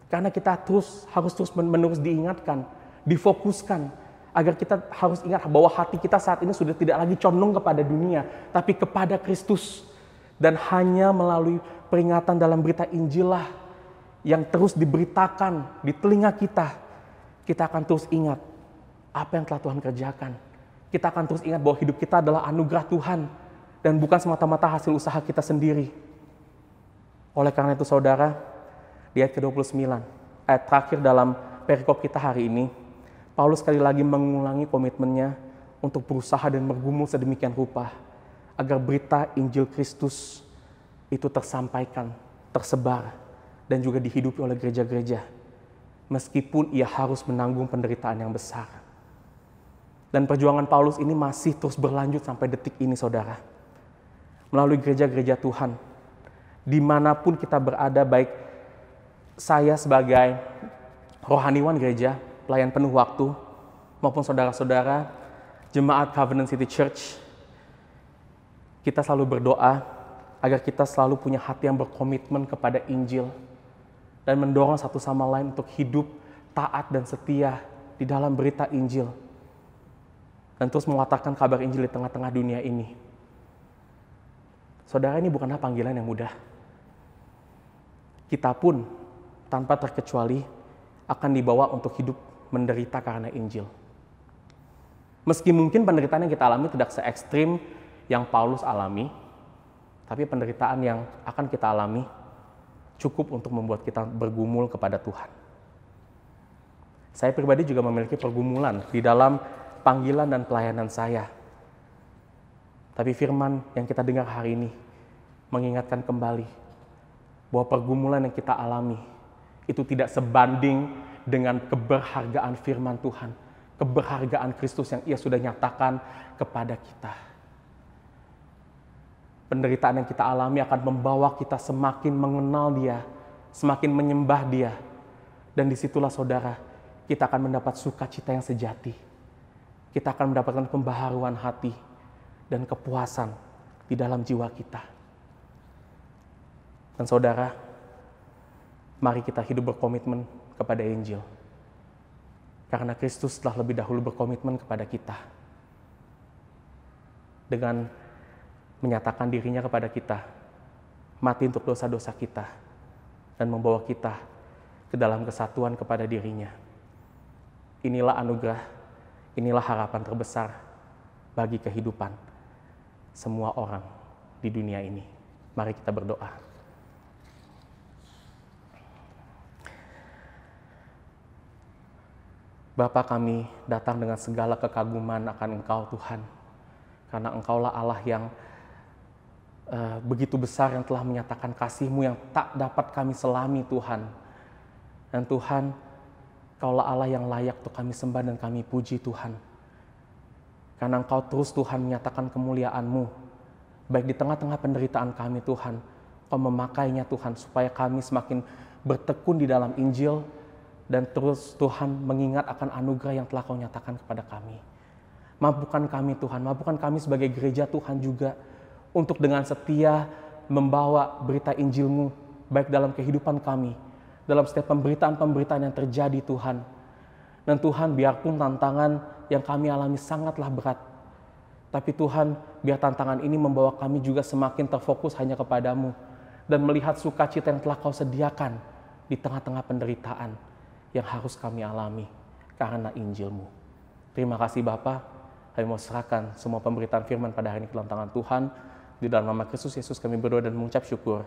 Speaker 5: Karena kita terus harus terus menerus diingatkan difokuskan agar kita harus ingat bahwa hati kita saat ini sudah tidak lagi condong kepada dunia, tapi kepada Kristus. Dan hanya melalui peringatan dalam berita Injilah yang terus diberitakan di telinga kita, kita akan terus ingat apa yang telah Tuhan kerjakan. Kita akan terus ingat bahwa hidup kita adalah anugerah Tuhan dan bukan semata-mata hasil usaha kita sendiri. Oleh karena itu saudara, di ayat ke-29, ayat terakhir dalam perikop kita hari ini, Paulus sekali lagi mengulangi komitmennya untuk berusaha dan bergumul sedemikian rupa agar berita Injil Kristus itu tersampaikan, tersebar, dan juga dihidupi oleh gereja-gereja, meskipun ia harus menanggung penderitaan yang besar. Dan perjuangan Paulus ini masih terus berlanjut sampai detik ini, saudara. Melalui gereja-gereja Tuhan, dimanapun kita berada, baik saya sebagai rohaniwan gereja pelayan penuh waktu, maupun saudara-saudara, jemaat Covenant City Church, kita selalu berdoa agar kita selalu punya hati yang berkomitmen kepada Injil dan mendorong satu sama lain untuk hidup taat dan setia di dalam berita Injil dan terus mengatakan kabar Injil di tengah-tengah dunia ini. Saudara ini bukanlah panggilan yang mudah. Kita pun tanpa terkecuali akan dibawa untuk hidup menderita karena Injil. Meski mungkin penderitaan yang kita alami tidak se ekstrim yang Paulus alami, tapi penderitaan yang akan kita alami cukup untuk membuat kita bergumul kepada Tuhan. Saya pribadi juga memiliki pergumulan di dalam panggilan dan pelayanan saya. Tapi firman yang kita dengar hari ini mengingatkan kembali bahwa pergumulan yang kita alami itu tidak sebanding dengan keberhargaan firman Tuhan, keberhargaan Kristus yang ia sudah nyatakan kepada kita. Penderitaan yang kita alami akan membawa kita semakin mengenal dia, semakin menyembah dia. Dan disitulah saudara, kita akan mendapat sukacita yang sejati. Kita akan mendapatkan pembaharuan hati dan kepuasan di dalam jiwa kita. Dan saudara, mari kita hidup berkomitmen kepada Injil. Karena Kristus telah lebih dahulu berkomitmen kepada kita. Dengan menyatakan dirinya kepada kita, mati untuk dosa-dosa kita, dan membawa kita ke dalam kesatuan kepada dirinya. Inilah anugerah, inilah harapan terbesar bagi kehidupan semua orang di dunia ini. Mari kita berdoa. Bapa kami datang dengan segala kekaguman akan Engkau Tuhan. Karena Engkaulah Allah yang uh, begitu besar yang telah menyatakan kasih-Mu yang tak dapat kami selami Tuhan. Dan Tuhan, Engkaulah Allah yang layak untuk kami sembah dan kami puji Tuhan. Karena Engkau terus Tuhan menyatakan kemuliaan-Mu. Baik di tengah-tengah penderitaan kami Tuhan, Engkau memakainya Tuhan supaya kami semakin bertekun di dalam Injil, dan terus Tuhan mengingat akan anugerah yang telah Kau nyatakan kepada kami. Mampukan kami Tuhan, mampukan kami sebagai gereja Tuhan juga untuk dengan setia membawa berita Injilmu baik dalam kehidupan kami, dalam setiap pemberitaan-pemberitaan yang terjadi Tuhan. Dan Tuhan biarpun tantangan yang kami alami sangatlah berat, tapi Tuhan biar tantangan ini membawa kami juga semakin terfokus hanya kepadamu dan melihat sukacita yang telah kau sediakan di tengah-tengah penderitaan yang harus kami alami karena Injilmu. Terima kasih Bapa. Kami mau serahkan semua pemberitaan firman pada hari ini ke dalam tangan Tuhan. Di dalam nama Kristus Yesus kami berdoa dan mengucap syukur.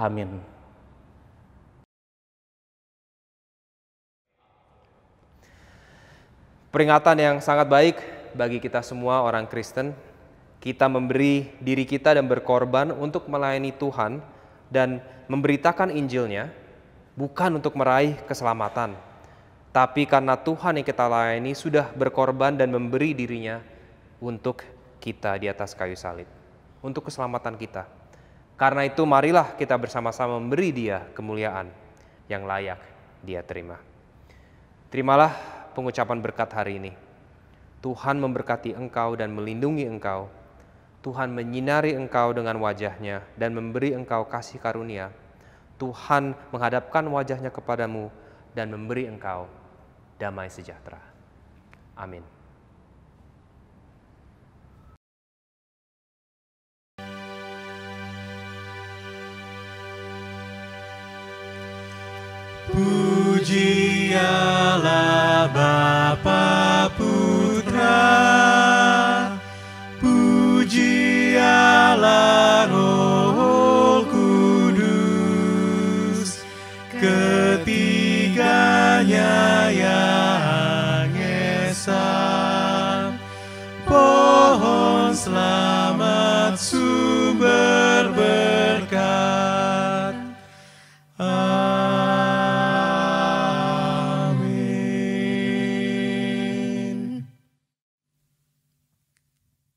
Speaker 5: Amin. Peringatan yang sangat baik bagi kita semua orang Kristen. Kita memberi diri kita dan berkorban untuk melayani Tuhan dan memberitakan Injilnya bukan untuk meraih keselamatan, tapi karena Tuhan yang kita layani sudah berkorban dan memberi dirinya untuk kita di atas kayu salib, untuk keselamatan kita. Karena itu marilah kita bersama-sama memberi dia kemuliaan yang layak dia terima. Terimalah pengucapan berkat hari ini. Tuhan memberkati engkau dan melindungi engkau. Tuhan menyinari engkau dengan wajahnya dan memberi engkau kasih karunia Tuhan menghadapkan wajahnya kepadamu dan memberi engkau damai sejahtera.
Speaker 1: Amin.
Speaker 2: Pujian was